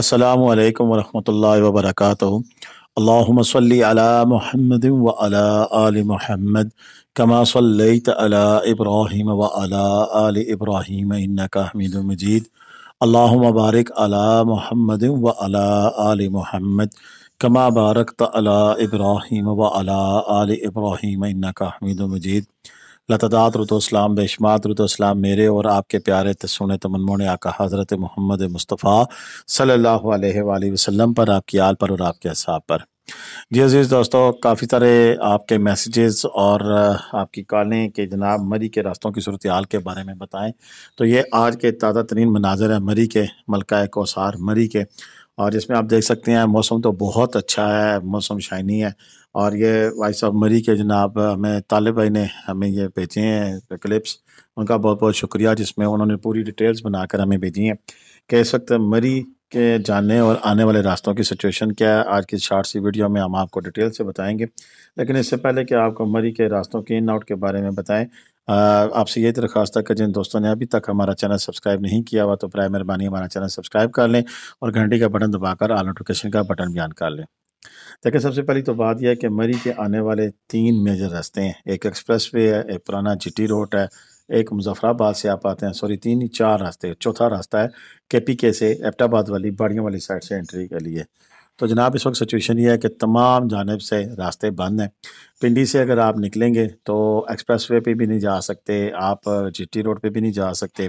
अस्सलाम वालेकुम वरहमतुल्लाहि व बरकातुहू अल्लाहुम्म सल्ली अला मुहम्मद व अला आल मुहम्मद कमा सल्लैत अला इब्राहीम व अला आल इब्राहीम इन्नका हमीदुम मजीद अल्लाहुम्म बारिक अला मुहम्मद व अला आल मुहम्मद कमा बारकत अला इब्राहीम व अला आल इब्राहीम इन्नका हमीदुम मजीद लतदात रुतोस्लाम बेशमात रुतोस्लाम मेरे और आपके प्यारे तस्सुन तमनमोन आका हज़रत मोहम्मद मुस्तफ़ा सल्लल्लाहु अलैहि वसल्लम पर आपकी आल पर और आपके असाब पर जी अजीज़ दोस्तों काफ़ी सारे आपके मैसेजेस और आपकी कॉलें के जनाब मरी के रास्तों की सूरत हाल के बारे में बताएं तो ये आज के ताज़ा तरीन मनाजर है मरी के मलका कोसार मरी के और इसमें आप देख सकते हैं मौसम तो बहुत अच्छा है मौसम शाइनी है और ये वाइस ऑफ मरी के जनाब हमें तालिब भाई ने हमें ये भेजे हैं क्लिप्स उनका बहुत बहुत शुक्रिया जिसमें उन्होंने पूरी डिटेल्स बनाकर हमें भेजी हैं कि इस वक्त मरी के जाने और आने वाले रास्तों की सिचुएशन क्या है आज की शार्ट सी वीडियो में हम आपको डिटेल से बताएंगे लेकिन इससे पहले कि आपको मरी के रास्तों के इन आउट के बारे में बताएं आपसे यही दरख्वास्त है कि जिन दोस्तों ने अभी तक हमारा चैनल सब्सक्राइब नहीं किया हुआ तो प्राय मेहरबानी हमारा चैनल सब्सक्राइब कर लें और घंटी का बटन दबाकर आल नोटिफिकेशन का बटन भी ऑन कर लें देखिए सबसे पहली तो बात यह है कि मरी के आने वाले तीन मेजर रास्ते हैं एक एक्सप्रेस वे है एक पुराना टी रोड है एक मुजफ्फराबाद से आप आते हैं सॉरी तीन चार रास्ते चौथा रास्ता है के पी के से एपटाबाद वाली बाड़ियों वाली साइड से एंट्री के लिए तो जनाब इस वक्त सिचुएशन ये है कि तमाम जानब से रास्ते बंद हैं पिंडी से अगर आप निकलेंगे तो एक्सप्रेस वे पर भी नहीं जा सकते आप चिट्टी रोड पे भी नहीं जा सकते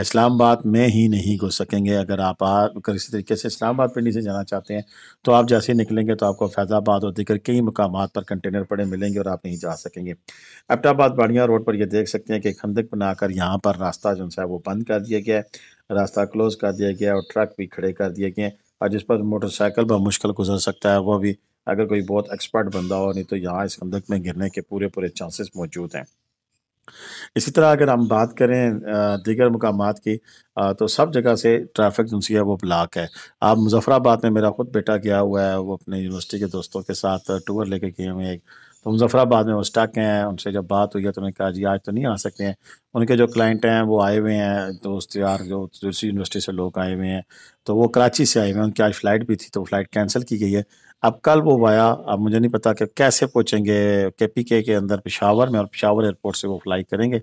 इस्लामाबाद में ही नहीं घुस सकेंगे अगर आप अगर इसी तरीके से इस्लामाबाद पिंडी से जाना चाहते हैं तो आप जैसे ही निकलेंगे तो आपको फैज़ाबाद और दिगर कई मकाम पर कंटेनर पड़े मिलेंगे और आप नहीं जा सकेंगे एबटाबाद बाड़िया रोड पर यह देख सकते हैं कि खंदक बनाकर यहाँ पर रास्ता जो है वो बंद कर दिया गया है रास्ता क्लोज़ कर दिया गया और ट्रक भी खड़े कर दिए गए हैं और जिस पर मोटरसाइकिल पर मुश्किल गुजर सकता है वह भी अगर कोई बहुत एक्सपर्ट बंदा हो नहीं तो यहाँ इस खंदक में गिरने के पूरे पूरे चांसेस मौजूद हैं इसी तरह अगर हम बात करें दीगर मकाम की तो सब जगह से ट्रैफिक जो है वो ब्लॉक है आप मुजफ्फराबाद में मेरा ख़ुद बेटा गया हुआ है वो अपने यूनिवर्सिटी के दोस्तों के साथ टूर लेके गए हुए हैं तो मुजफ्फराबाद में वो स्टक हैं उनसे जब बात हुई है तो उन्होंने कहा जी आज तो नहीं आ सकते हैं उनके जो क्लाइंट हैं वो आए हुए हैं दोस्त तो यार जो दूसरी यूनिवर्सिटी से लोग आए हुए हैं तो वो कराची से आए हुए हैं उनकी आज फ़्लाइट भी थी तो फ्लाइट कैंसिल की गई है अब कल वो वाया अब मुझे नहीं पता कि कैसे पहुँचेंगे के पी के के अंदर पिशावर में और पिशावर एयरपोर्ट से वो फ्लाई करेंगे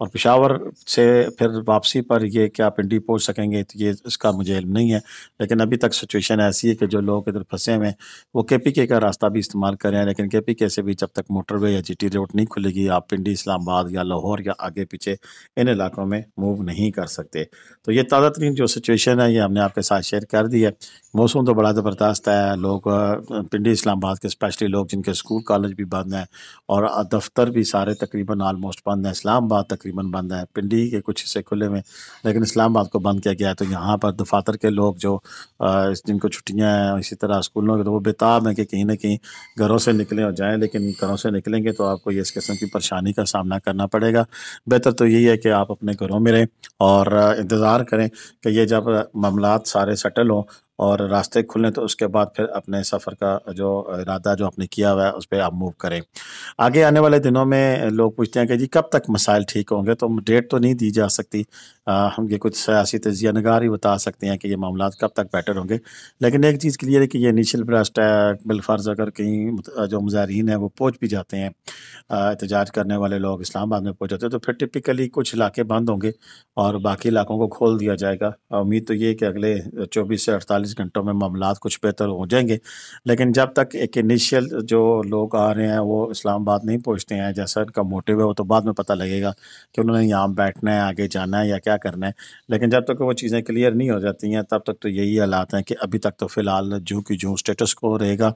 और पिशावर से फिर वापसी पर ये क्या पिंडी पहुँच सकेंगे तो ये इसका मुझे इल्म नहीं है लेकिन अभी तक सिचुएशन ऐसी है कि जो लोग इधर फंसे हुए हैं वो के पी के का रास्ता भी इस्तेमाल करें लेकिन के पी के से भी जब तक मोटरवे या जी टी रोड नहीं खुलेगी आप पिंडी इस्लामाबाद या लाहौर या आगे पीछे इन इलाकों में मूव नहीं कर सकते तो ये ताज़ा तरीन जो सिचुएशन है ये हमने आपके साथ शेयर कर दी है मौसम तो बड़ा ज़बरदस्त है लोग पिंडी इस्लामाबाद के स्पेशली लोग जिनके स्कूल कॉलेज भी बंद हैं और दफ्तर भी सारे तकरीबन आलमोस्ट बंद हैं इस्लामाबाद तकरीबन बंद है पिंडी के कुछ हिस्से खुले हुए लेकिन इस्लामाबाद को बंद किया गया है तो यहाँ पर दफातर के लोग जो जिनको छुट्टियाँ हैं इसी तरह स्कूलों के तो वो बेताब हैं कि कहीं ना कहीं घरों से निकलें और जाएँ लेकिन घरों से निकलेंगे तो आपको इस किस्म की परेशानी का सामना करना पड़ेगा बेहतर तो यही है कि आप अपने घरों में रहें और इंतज़ार करें कि ये जब मामला सारे सेटल हों और रास्ते खुलें तो उसके बाद फिर अपने सफ़र का जो इरादा जो आपने किया हुआ है उस पर आप मूव करें आगे आने वाले दिनों में लोग पूछते हैं कि जी कब तक मसाइल ठीक होंगे तो डेट तो नहीं दी जा सकती आ, हम ये कुछ सियासी तजिया नगार ही बता सकते हैं कि ये मामला कब तक बेटर होंगे लेकिन एक चीज़ क्लियर है कि ये इनिशियल ब्रस्ट है बिलफर्ज अगर कहीं जो मुजाहन है वो पहुँच भी जाते हैं एहतजाज करने वाले लोग इस्लामाबाद में पहुँच जाते हैं तो फिर टिपिकली कुछ इलाके बंद होंगे और बाकी इलाकों को खोल दिया जाएगा उम्मीद तो ये कि अगले चौबीस से अड़तालीस 48 घंटों में मामला कुछ बेहतर हो जाएंगे लेकिन जब तक एक इनिशियल जो लोग आ रहे हैं वो इस्लामाबाद नहीं पहुँचते हैं जैसा इनका मोटिव है वो तो बाद में पता लगेगा कि उन्होंने यहाँ बैठना है आगे जाना है या क्या करना है लेकिन जब तक वो चीज़ें क्लियर नहीं हो जाती हैं तब तक तो यही हालात हैं कि अभी तक तो फ़िलहाल जूँ की जूँ स्टेटस को रहेगा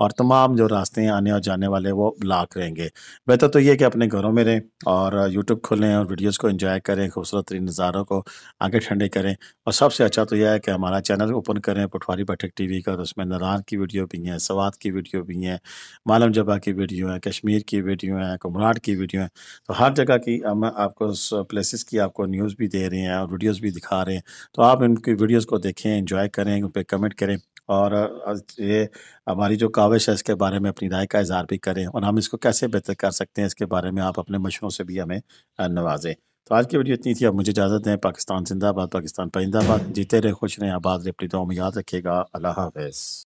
और तमाम जो रास्ते हैं आने और जाने वाले वो ब्लाक रहेंगे बेहतर तो ये कि अपने घरों में रहें और यूट्यूब खोलें और वीडियोज़ को इन्जॉय करें खूबसूरत तरीन नज़ारों को आगे ठंडे करें और सबसे अच्छा तो यह है कि हमारा चैनल ओपन करें पटवारी बैठक टीवी का तो उसमें नारान की वीडियो भी हैं सवाद की वीडियो भी हैं मालम जबा की वीडियो हैं कश्मीर की वीडियो हैं कुमराट की वीडियो हैं तो हर जगह की हम आपको प्लेसेस की आपको न्यूज़ भी दे रहे हैं और वीडियोज़ भी दिखा रहे हैं तो आप इनकी वीडियोज़ को देखें इन्जॉय करें उन पर कमेंट करें और ये हमारी जो काविश है इसके बारे में अपनी राय का इजहार भी करें और हम इसको कैसे बेहतर कर सकते हैं इसके बारे में आप अपने मशरों से भी हमें नवाजें तो आज की वीडियो इतनी थी अब मुझे इजाज़त दें पाकिस्तान जिंदाबाद पाकिस्तान परिंदाबाद जीते रहे खुश रहें आबाद रहे अपनी दुआ में याद रखेगा अल्लाह हाफ